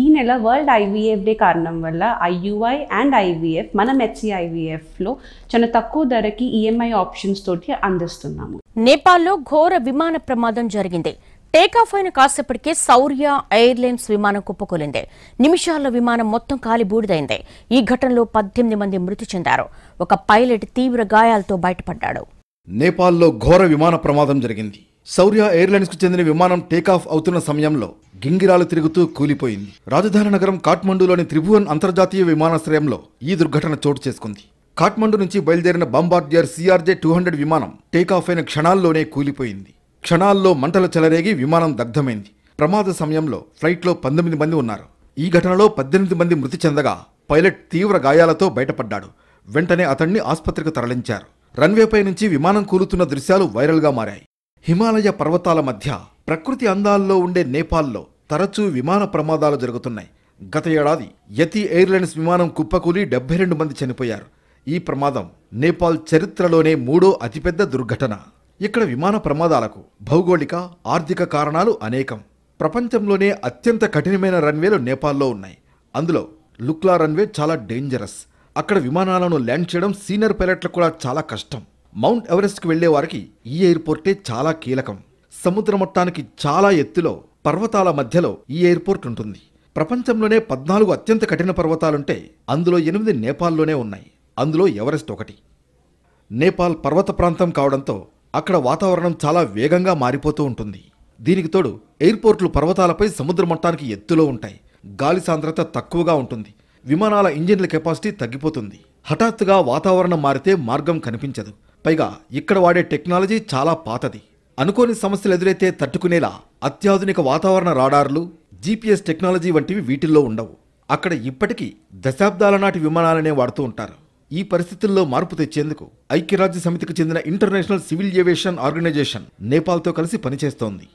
ఈ నెల world IVF డే కారణం వల్ల ఐయుఐ అండ్ ఐవీఎఫ్ మనం హెచ్సి లో చాలా తక్కువ ధరకి ఈఎంఐ ఆప్షన్స్ తోటి అందిస్తున్నాము నేపాల్లో ఘోర విమాన ప్రమాదం జరిగింది టేకాఫ్ అయిన కాసేపటికే సౌర్య ఎయిర్లైన్స్ విమానం కుప్పకూలింది నిమిషాల్లో విమానం మొత్తం కాలి బూడిదైంది ఈ ఘటనలో పద్దెనిమిది మంది మృతి చెందారు ఒక పైలట్ తీవ్ర గాయాలతో బయటపడ్డాడు నేపాల్లో ఘోర విమాన ప్రమాదం జరిగింది సౌర్య కు చెందిన విమానం టేకాఫ్ అవుతున్న సమయంలో గింగిరాలు తిరుగుతూ కూలిపోయింది రాజధాని నగరం కాఠ్మండూలోని త్రిభువన్ అంతర్జాతీయ విమానాశ్రయంలో ఈ దుర్ఘటన చోటు చేసుకుంది కాఠ్మండు నుంచి బయలుదేరిన బాంబార్డియర్ సిఆర్జే టూ హండ్రెడ్ విమానం టేకాఫ్ అయిన క్షణాల్లోనే కూలిపోయింది క్షణాల్లో మంటలు చెలరేగి విమానం దగ్ధమైంది ప్రమాద సమయంలో ఫ్లైట్లో పంతొమ్మిది మంది ఉన్నారు ఈ ఘటనలో పద్దెనిమిది మంది మృతి చెందగా పైలట్ తీవ్ర గాయాలతో బయటపడ్డాడు వెంటనే అతన్ని ఆసుపత్రికి తరలించారు రన్వేపై నుంచి విమానం కూలుతున్న దృశ్యాలు వైరల్గా మారాయి హిమాలయ పర్వతాల మధ్య ప్రకృతి అందాల్లో ఉండే నేపాల్లో తరచూ విమాన ప్రమాదాలు జరుగుతున్నాయి గత ఏడాది యతి ఎయిర్లైన్స్ విమానం కుప్పకూలి డెబ్బై రెండు మంది చనిపోయారు ఈ ప్రమాదం నేపాల్ చరిత్రలోనే మూడో అతిపెద్ద దుర్ఘటన ఇక్కడ విమాన ప్రమాదాలకు భౌగోళిక ఆర్థిక కారణాలు అనేకం ప్రపంచంలోనే అత్యంత కఠినమైన రన్వేలు నేపాల్లో ఉన్నాయి అందులో లుక్లా రన్వే చాలా డేంజరస్ అక్కడ విమానాలను ల్యాండ్ చేయడం సీనియర్ పైలట్లకు కూడా చాలా కష్టం మౌంట్ ఎవరెస్ట్కి వెళ్లే వారికి ఈ ఎయిర్పోర్టే చాలా కీలకం సముద్ర మట్టానికి చాలా ఎత్తులో పర్వతాల మధ్యలో ఈ ఎయిర్పోర్ట్ ఉంటుంది ప్రపంచంలోనే పద్నాలుగు అత్యంత కఠిన పర్వతాలుంటే అందులో ఎనిమిది నేపాల్లోనే ఉన్నాయి అందులో ఎవరెస్ట్ ఒకటి నేపాల్ పర్వత ప్రాంతం కావడంతో అక్కడ వాతావరణం చాలా వేగంగా మారిపోతూ ఉంటుంది దీనికి తోడు ఎయిర్పోర్ట్లు పర్వతాలపై సముద్ర మట్టానికి ఎత్తులో ఉంటాయి గాలి సాంద్రత తక్కువగా ఉంటుంది విమానాల ఇంజిన్ల కెపాసిటీ తగ్గిపోతుంది హఠాత్తుగా వాతావరణం మారితే మార్గం కనిపించదు పైగా ఇక్కడ వాడే టెక్నాలజీ చాలా పాతది అనుకోని సమస్యలు ఎదురైతే తట్టుకునేలా అత్యాధునిక వాతావరణ రాడార్లు జీపీఎస్ టెక్నాలజీ వంటివి వీటిల్లో ఉండవు అక్కడ ఇప్పటికీ దశాబ్దాల నాటి విమానాలనే వాడుతూ ఉంటారు ఈ పరిస్థితుల్లో మార్పు తెచ్చేందుకు ఐక్యరాజ్య సమితికి చెందిన ఇంటర్నేషనల్ సివిల్ ఏవియేషన్ ఆర్గనైజేషన్ నేపాల్తో కలిసి పనిచేస్తోంది